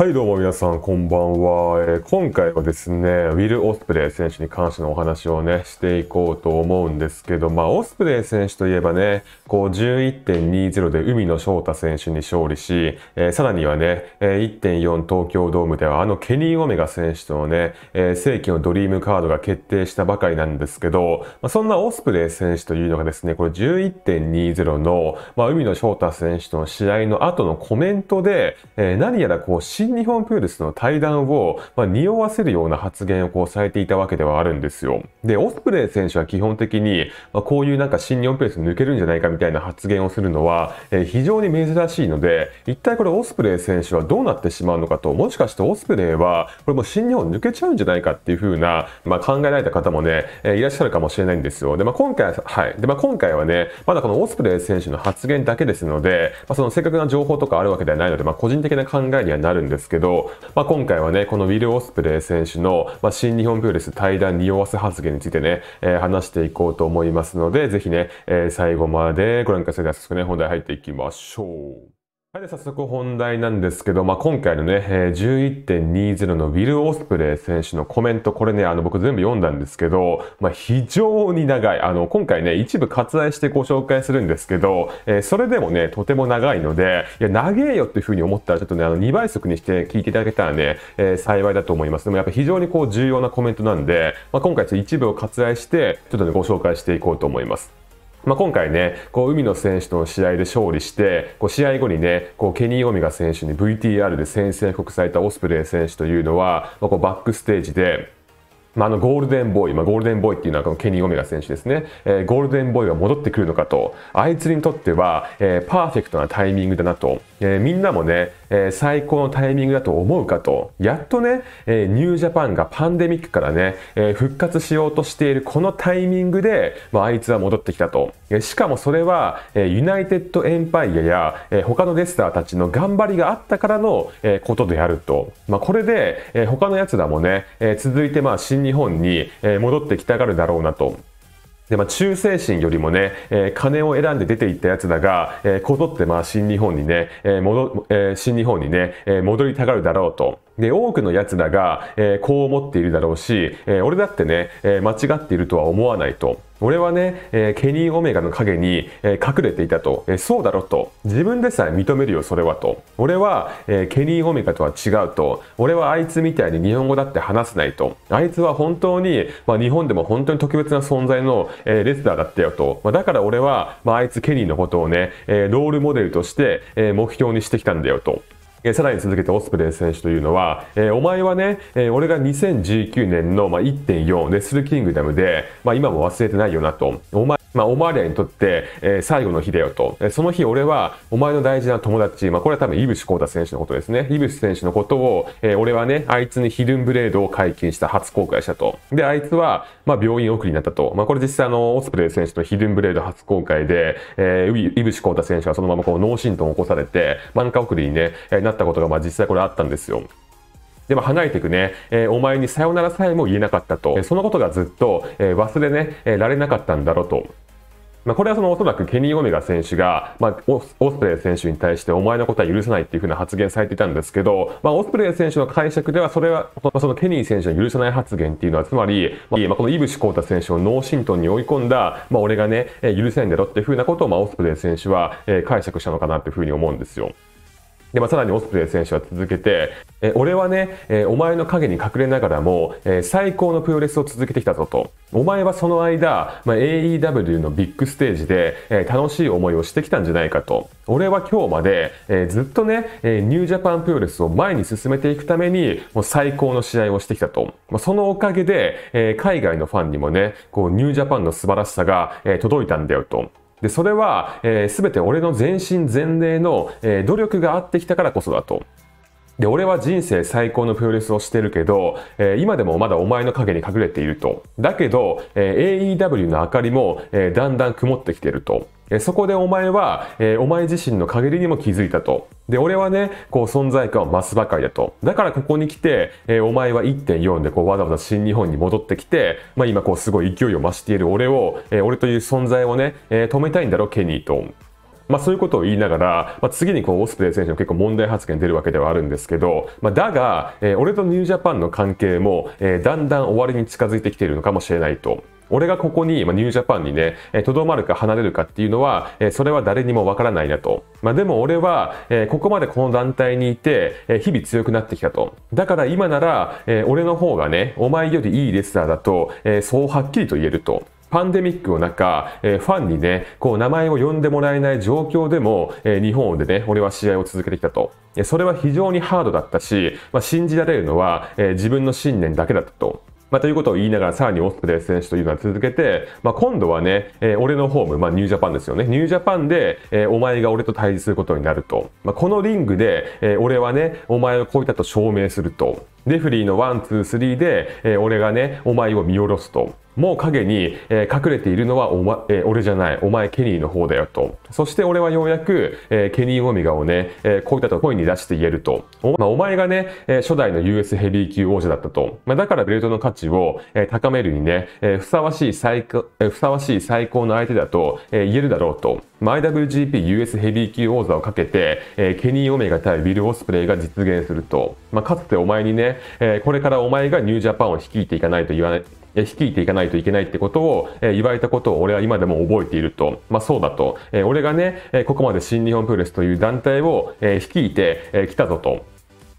はいどうも皆さんこんばんは、えー、今回はですねウィル・オスプレイ選手に関してのお話をねしていこうと思うんですけどまあオスプレイ選手といえばねこう11.20で海野翔太選手に勝利し、えー、さらにはね、え1.4東京ドームではあのケニー・オメガ選手とのね、えー、世紀のドリームカードが決定したばかりなんですけど、まあ、そんなオスプレイ選手というのがですねこれ11.20の、まあ、海野翔太選手との試合の後のコメントで、え何やらこう新日本プロレスの対談を、まあ、匂わせるような発言をこうされていたわけではあるんですよ。で、オスプレイ選手は基本的に、まあ、こういうなんか新日本プロレス抜けるんじゃないかみたいな発言をするのは、えー、非常に珍しいので、一体これオスプレイ選手はどうなってしまうのかと、もしかしてオスプレイは、これもう新日本抜けちゃうんじゃないかっていう風な、まあ、考えられた方もね、えー、いらっしゃるかもしれないんですよ。で、まあ、今回は、はい。で、まあ、今回はね、まだこのオスプレイ選手の発言だけですので、まあ、その正確な情報とかあるわけではないので、まあ、個人的な考えにはなるんですですけど、まあ、今回はね、このウィル・オスプレイ選手の、まあ、新日本プロレス対談匂わせ発言についてね、えー、話していこうと思いますので、ぜひね、えー、最後までご覧ください。早速ね、本題入っていきましょう。はい、早速本題なんですけど、まあ、今回のね、11.20のウィル・オスプレイ選手のコメント、これね、あの僕全部読んだんですけど、まあ、非常に長い。あの、今回ね、一部割愛してご紹介するんですけど、えー、それでもね、とても長いので、いや、長えよっていうふうに思ったら、ちょっとね、あの、2倍速にして聞いていただけたらね、えー、幸いだと思います。でもやっぱ非常にこう重要なコメントなんで、まあ、今回ちょっと一部を割愛して、ちょっとね、ご紹介していこうと思います。まあ、今回ね、こう、海野選手との試合で勝利して、こう、試合後にね、こう、ケニー・オミガ選手に VTR で宣戦布告されたオスプレイ選手というのは、まあ、こう、バックステージで、まあ、あのゴールデンボーイ、まあ、ゴールデンボーイっていうのはこのケニー・オメガ選手ですね、えー、ゴールデンボーイが戻ってくるのかと、あいつにとっては、えー、パーフェクトなタイミングだなと、えー、みんなもね、え最高のタイミングだと思うかと、やっとね、えニュージャパンがパンデミックからね、え復活しようとしているこのタイミングで、まあ、あいつは戻ってきたと。えしかもそれは、えユナイテッドエンパイアや、え他のレスターたちの頑張りがあったからの、えことであると。まあ、これで、え他の奴らもね、え続いてまあ新日本に、え戻ってきたがるだろうなと。で、まあ、忠誠心よりもね、えー、金を選んで出ていったやつらが、えー、こぞって、まあ、新日本にね、えー、戻、えー、新日本にね、えー、戻りたがるだろうと。で、多くの奴らが、えー、こう思っているだろうし、えー、俺だってね、えー、間違っているとは思わないと。俺はね、えケニー・オメガの影に、え隠れていたと、えそうだろと。自分でさえ認めるよ、それはと。俺は、えケニー・オメガとは違うと。俺はあいつみたいに日本語だって話せないと。あいつは本当に、まあ、日本でも本当に特別な存在の、えレスラーだったよと。まあ、だから俺は、まあ、あいつケニーのことをね、えロールモデルとして、え目標にしてきたんだよと。えさらに続けてオスプレイ選手というのは、えー、お前はね、えー、俺が2019年の、まあ、1.4レッスルキングダムで、まあ、今も忘れてないよなと。お前まあ、お前らにとって、えー、最後の日だよと。えー、その日、俺は、お前の大事な友達、まあ、これは多分、イブシコータ選手のことですね。イブシ選手のことを、えー、俺はね、あいつにヒルンブレードを解禁した、初公開したと。で、あいつは、まあ、病院送りになったと。まあ、これ実際、あの、オスプレイ選手とヒルンブレード初公開で、えー、イブシコータ選手はそのままこう、脳震盪を起こされて、漫画送りにね、えー、なったことが、まあ、実際これあったんですよ。でも離れていくね、えー、お前にさよならさえも言えなかったと、えー、そのことがずっと、えー、忘れね、えられなかったんだろうと。まあ、これはそのおそらくケニー・オメガ選手が、まあ、オスプレイ選手に対してお前のことは許さないっていうふうな発言されていたんですけど、まあ、オスプレイ選手の解釈ではそれはそのケニー選手の許さない発言っていうのはつまり、まあ、このイブシコータ選手を脳震盪に追い込んだ、まあ、俺がね許せないんだろっていうふうなことを、まあ、オスプレイ選手は解釈したのかなっていうふうに思うんですよ。で、まあ、さらにオスプレイ選手は続けて、え俺はね、えお前の影に隠れながらも、え最高のプロレスを続けてきたぞと。お前はその間、まあ、AEW のビッグステージで、え楽しい思いをしてきたんじゃないかと。俺は今日まで、えずっとね、えニュージャパンプロレスを前に進めていくために、もう最高の試合をしてきたと。まあ、そのおかげで、え海外のファンにもね、こう、ニュージャパンの素晴らしさが、え届いたんだよと。で、それは、えー、全て俺の全身全霊の、えー、努力があってきたからこそだと。で、俺は人生最高のプロレスをしてるけど、えー、今でもまだお前の影に隠れていると。だけど、えー、AEW の明かりも、えー、だんだん曇ってきてると。そこでお前は、えー、お前自身の陰りにも気づいたと。で、俺はね、こう存在感を増すばかりだと。だからここに来て、えー、お前は1.4でこうわざわざ新日本に戻ってきて、まあ今こうすごい勢いを増している俺を、えー、俺という存在をね、え止めたいんだろ、ケニーと。まあそういうことを言いながら、まあ、次にこうオスプレイ選手の結構問題発言出るわけではあるんですけど、まあ、だが、え俺とニュージャパンの関係も、えだんだん終わりに近づいてきているのかもしれないと。俺がここに、まニュージャパンにね、とどまるか離れるかっていうのは、それは誰にもわからないなと。まあ、でも俺は、ここまでこの団体にいて、日々強くなってきたと。だから今なら、俺の方がね、お前よりいいレスラーだと、そうはっきりと言えると。パンデミックの中、えファンにね、こう名前を呼んでもらえない状況でも、え日本でね、俺は試合を続けてきたと。それは非常にハードだったし、まあ、信じられるのは、え自分の信念だけだったと。まあ、ということを言いながら、さらにオスプレイ選手というのは続けて、まあ、今度はね、えー、俺のホーム、まあ、ニュージャパンですよね。ニュージャパンで、えー、お前が俺と対峙することになると。まあ、このリングで、えー、俺はね、お前を超えたと証明すると。レフリーのワン、ツー、スリーで、えー、俺がね、お前を見下ろすと。もう影に、え隠れているのはお、まえ俺じゃない。お前ケニーの方だよと。そして俺はようやく、えケニー・オメガをね、えこういったと声に出して言えると。お,、まあ、お前がね、え初代の US ヘビー級王者だったと。まあ、だからベルトの価値を、え高めるにね、えふさわしい最高、えふさわしい最高の相手だと、え言えるだろうと。まあ、IWGP US ヘビー級王座をかけて、えケニー・オメガ対ビル・オスプレイが実現すると。まあ、かつてお前にね、えこれからお前がニュージャパンを率いていかないと言わない、率いていかないといけないってことを言われたことを俺は今でも覚えていると。まあそうだと。俺がね、ここまで新日本プロレスという団体を率いてきたぞと。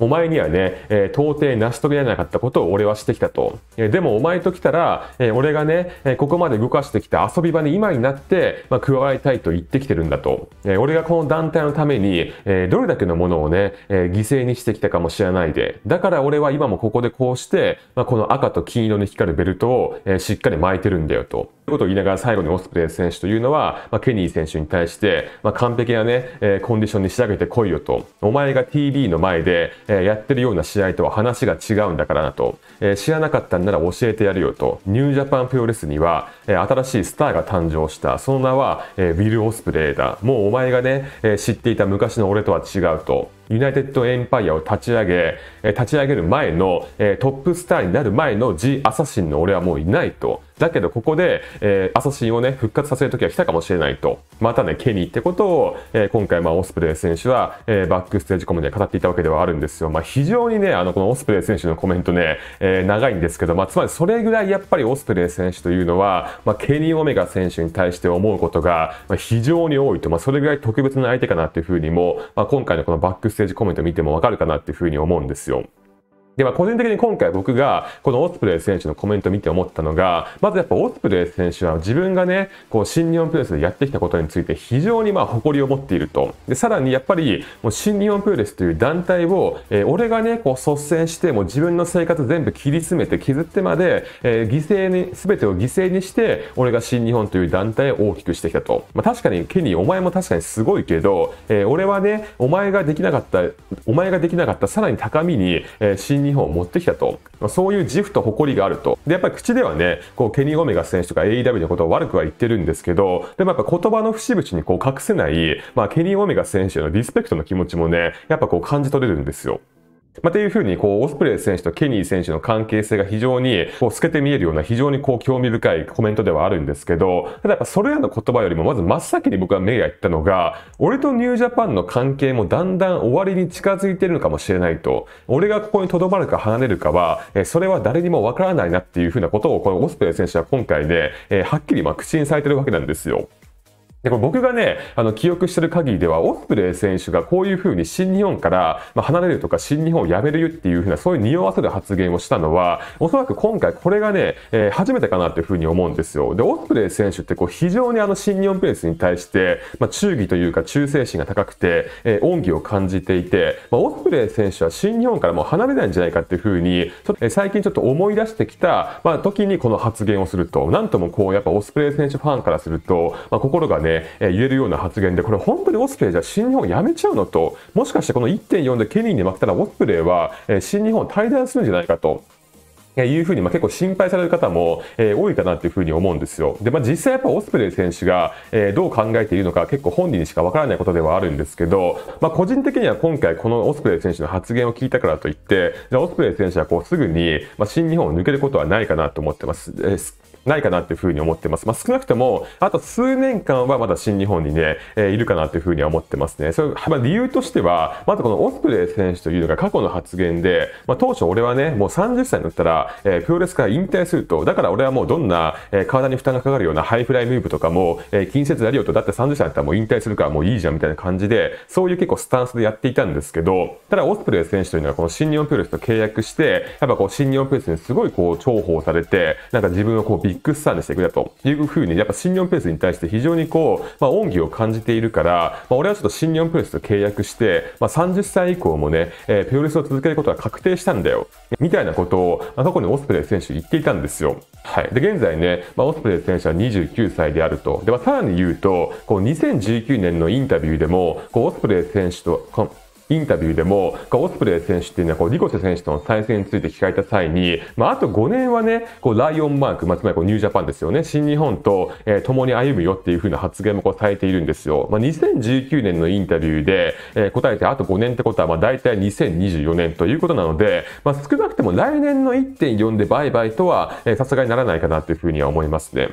お前にはね、えー、到底成し遂げられなかったことを俺はしてきたと。えー、でもお前と来たら、えー、俺がね、えここまで動かしてきた遊び場に今になって、まあ、加わりたいと言ってきてるんだと。え俺がこの団体のために、えどれだけのものをね、え犠牲にしてきたかもしれないで。だから俺は今もここでこうして、まあ、この赤と金色に光るベルトを、えしっかり巻いてるんだよと。ということを言いながら最後にオスプレイ選手というのは、まあ、ケニー選手に対して、ま完璧なね、えコンディションに仕上げてこいよと。お前が TV の前で、えやってるような試合とは話が違うんだからなと、え知らなかったんなら教えてやるよと、ニュージャパンプロレスには、え新しいスターが誕生した。その名は、えウィル・オスプレイだ。もうお前がね、え知っていた昔の俺とは違うと。ユナイテッドエンパイアを立ち上げ、立ち上げる前の、トップスターになる前のジ・アサシンの俺はもういないと。だけどここで、えー、アサシンをね、復活させる時が来たかもしれないと。またね、ケニーってことを、えー、今回、まあ、オスプレイ選手は、えー、バックステージコメントで語っていたわけではあるんですよ。まあ、非常にね、あの、このオスプレイ選手のコメントね、えー、長いんですけど、まあ、つまりそれぐらいやっぱりオスプレイ選手というのは、まあ、ケニー・オメガ選手に対して思うことが、まあ、非常に多いと、まあ、それぐらい特別な相手かなっていうふうにも、まあ、今回のこのバックステージコメント見てもわかるかなっていうふうに思うんですよ。で、まあ、個人的に今回僕が、このオスプレイ選手のコメントを見て思ったのが、まずやっぱオスプレイ選手は自分がね、こう、新日本プロレスでやってきたことについて非常にまあ、誇りを持っていると。で、さらにやっぱり、もう新日本プロレスという団体を、えー、俺がね、こう、率先して、もう自分の生活全部切り詰めて、削ってまで、えー、犠牲に、すべてを犠牲にして、俺が新日本という団体を大きくしてきたと。まあ、確かに、ケニー、お前も確かにすごいけど、えー、俺はね、お前ができなかった、お前ができなかった、さらに高みに、えー、新2本持ってきたと。そういう自負と誇りがあると。で、やっぱり口ではね、こう、ケニー・ゴメガ選手とか AEW のことを悪くは言ってるんですけど、でもやっぱ言葉の節々にこう隠せない、まあ、ケニー・ゴメガ選手のリスペクトの気持ちもね、やっぱこう感じ取れるんですよ。まあ、っていうふうに、こう、オスプレイ選手とケニー選手の関係性が非常に、こう、透けて見えるような、非常にこう、興味深いコメントではあるんですけど、ただやっぱそれらの言葉よりも、まず真っ先に僕は目がいったのが、俺とニュージャパンの関係もだんだん終わりに近づいてるのかもしれないと、俺がここに留まるか離れるかは、えそれは誰にもわからないなっていうふうなことを、このオスプレイ選手は今回で、えはっきりま口にされてるわけなんですよ。で、これ僕がね、あの、記憶してる限りでは、オスプレイ選手がこういうふうに新日本から、まあ、離れるとか新日本を辞めるよっていうふうな、そういう匂わせる発言をしたのは、おそらく今回これがね、えー、初めてかなっていうふうに思うんですよ。で、オスプレイ選手ってこう、非常にあの、新日本プレスに対して、まあ、忠義というか忠誠心が高くて、えー、恩義を感じていて、まあ、オスプレイ選手は新日本からもう離れないんじゃないかっていうふうに、ちょっと、えー、最近ちょっと思い出してきた、まあ、時にこの発言をすると、なんともこう、やっぱオスプレイ選手ファンからすると、まあ、心がね、ね、えー、言えるような発言で、これ本当にオスプレイじゃ新日本やめちゃうのと、もしかしてこの1.4でケニーに負けたらオスプレイは、えー、新日本対談するんじゃないかと。いうふうに、まあ、結構心配される方も、えー、多いかなというふうに思うんですよ。で、まあ、実際やっぱオスプレイ選手が、えー、どう考えているのか結構本人にしかわからないことではあるんですけど、まあ、個人的には今回このオスプレイ選手の発言を聞いたからといって、じゃオスプレイ選手はこうすぐに、まあ、新日本を抜けることはないかなと思ってます。えーないかなっていうふうに思ってます。まあ、少なくとも、あと数年間はまだ新日本にね、えー、いるかなというふうには思ってますね。それ、まあ、理由としては、まずこのオスプレイ選手というのが過去の発言で、まあ、当初俺はね、もう30歳になったら、えー、プロレスから引退すると、だから俺はもうどんな、えー、体に負担がかかるようなハイフライムーブとかも、えー、近接やるよと、だって30歳なったらもう引退するからもういいじゃんみたいな感じで、そういう結構スタンスでやっていたんですけど、ただオスプレイ選手というのはこの新日本プロレスと契約して、やっぱこう新日本プロレスにすごいこう重宝されて、なんか自分をこうビッグスターでしてくれというふうに、やっぱ新日本プレスに対して非常にこう、まあ、恩義を感じているから、まあ、俺はちょっと新日本プレスと契約して、まあ、30歳以降もね、えー、プロレスを続けることは確定したんだよ。みたいなことを、まあ、過去にオスプレイ選手言っていたんですよ。はい。で、現在ね、まあ、オスプレイ選手は29歳であると。で、まさらに言うと、こう、2019年のインタビューでも、こう、オスプレイ選手と、インタビューでも、オスプレイ選手っていうのは、こう、リコセ選手との再戦について聞かれた際に、まあ、あと5年はね、こう、ライオンマーク、まあ、つまりこう、ニュージャパンですよね、新日本と、えー、共に歩むよっていうふうな発言もこう、されているんですよ。まあ、2019年のインタビューで、えー、答えてあと5年ってことは、まあ、大体2024年ということなので、まあ、少なくとも来年の1.4でバイバイとは、えー、さすがにならないかなっていうふうには思いますね。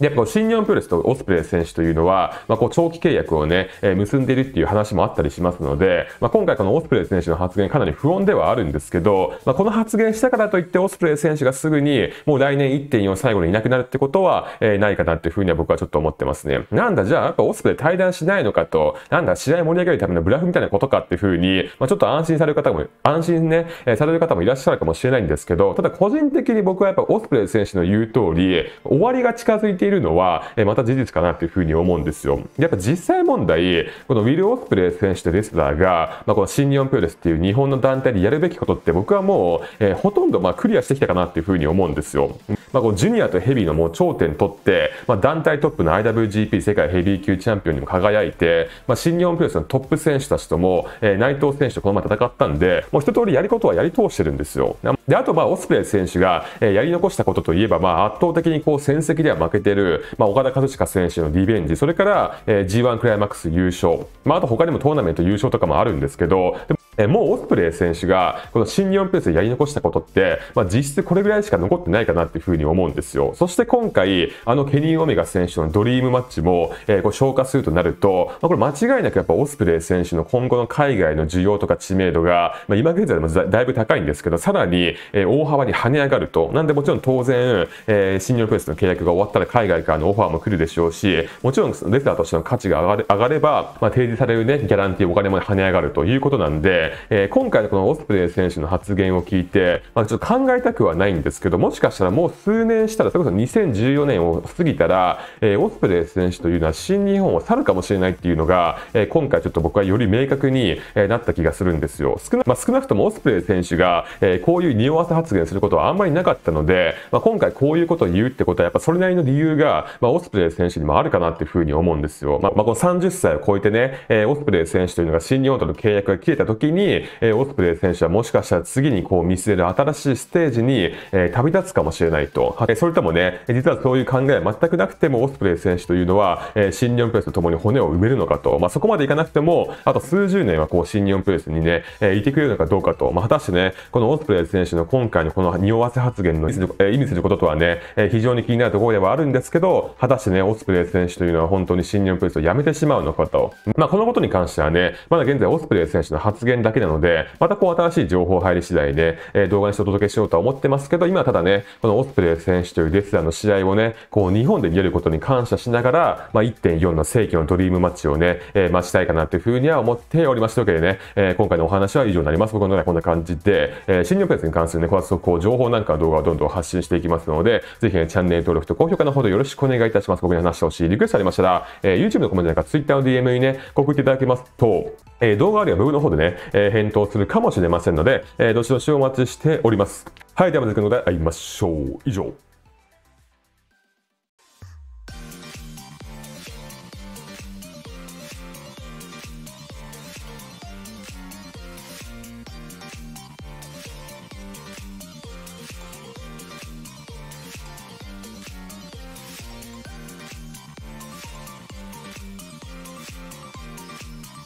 やっぱ新日本プロレスとオスプレイ選手というのは、まあ、こう長期契約をね、えー、結んでいるっていう話もあったりしますので、まあ、今回このオスプレイ選手の発言かなり不穏ではあるんですけど、まあ、この発言したからといってオスプレイ選手がすぐにもう来年1.4最後にいなくなるってことは、えー、ないかなっていうふうには僕はちょっと思ってますね。なんだじゃあやっぱオスプレイ対談しないのかと、なんだ試合盛り上げるためのブラフみたいなことかっていうふうに、まあ、ちょっと安心される方も、安心ね、えー、される方もいらっしゃるかもしれないんですけど、ただ個人的に僕はやっぱオスプレイ選手の言う通り、終わりが近づいてているのは、また事実かなというふうに思うんですよ。やっぱ実際問題、このウィル・オスプレイ選手とレスラーが、まあ、この新日本プロレスっていう日本の団体でやるべきことって僕はもう、えー、ほとんどまあクリアしてきたかなっていうふうに思うんですよ。まあ、このジュニアとヘビーのもう頂点取って、まあ、団体トップの IWGP 世界ヘビー級チャンピオンにも輝いて、まあ、新日本プロレスのトップ選手たちとも、えー、内藤選手とこのまま戦ったんで、もう一通りやることはやり通してるんですよ。で、あとまあオスプレイ選手が、えー、やり残したことといえば、まあ圧倒的にこう戦績では負けてる、まあ、岡田和親選手のリベンジ、それから、えー、G1 クライマックス優勝、まあ、あと他にもトーナメント優勝とかもあるんですけど、えもうオスプレイ選手がこの新日本プレスでやり残したことって、まあ、実質これぐらいしか残ってないかなっていうふうに思うんですよ。そして今回、あのケニー・オメガ選手のドリームマッチも、えー、こう消化するとなると、まあ、これ間違いなくやっぱオスプレイ選手の今後の海外の需要とか知名度が、まあ、今現在でもだいぶ高いんですけど、さらに、え大幅に跳ね上がると。なんでもちろん当然、えー、新日本プレスの契約が終わったら海外からのオファーも来るでしょうし、もちろんレスラーとしての価値が上がれば、ま提示されるね、ギャランティーお金も跳ね上がるということなんで、えー、今回のこのオスプレイ選手の発言を聞いて、まあ、ちょっと考えたくはないんですけど、もしかしたらもう数年したら、それこそ2014年を過ぎたら、えー、オスプレイ選手というのは新日本を去るかもしれないっていうのが、えー、今回ちょっと僕はより明確に、えなった気がするんですよ。少な,、まあ、少なくともオスプレイ選手が、えー、こういう匂わせ発言することはあんまりなかったので、まあ、今回こういうことを言うってことは、やっぱそれなりの理由が、まあ、オスプレイ選手にもあるかなっていうふうに思うんですよ。まあ、まあ、この30歳を超えてね、えー、オスプレイ選手というのが新日本との契約が切れた時に、に、えオスプレイ選手はもしかしたら次にこう見据える新しいステージに、え旅立つかもしれないと。えそれともね、実はそういう考え全くなくてもオスプレイ選手というのは、え新日本プレスと共に骨を埋めるのかと。まあ、そこまでいかなくても、あと数十年はこう新日本プレスにね、えいてくれるのかどうかと。まあ、果たしてね、このオスプレイ選手の今回のこの匂わせ発言の意味することとはね、非常に気になるところではあるんですけど、果たしてね、オスプレイ選手というのは本当に新日本プレスをやめてしまうのかと。まあ、このことに関してはね、まだ現在オスプレイ選手の発言だけなので、またこう新しい情報入り次第で、え動画にしてお届けしようとは思ってますけど、今はただね、このオスプレイ選手というデスラーの試合をね、こう日本で見れることに感謝しながら、まあ、1.4の世紀のドリームマッチをね、えー、待ちたいかなというふうには思っておりましたわけでね、えー、今回のお話は以上になります。僕の中でこんな感じで、えー、新日本に関するね、こうこう情報なんか動画をどんどん発信していきますので、ぜひね、チャンネル登録と高評価のほどよろしくお願いいたします。僕に話してほしいリクエストありましたら、えー、YouTube のコメントやか Twitter の DM にね、送っていただけますと、えー、動画あるいはブログの方でね、え返答するかもしれませんので、えどしどしお待ちしております。はい、ではまずいくので会いましょう。以上。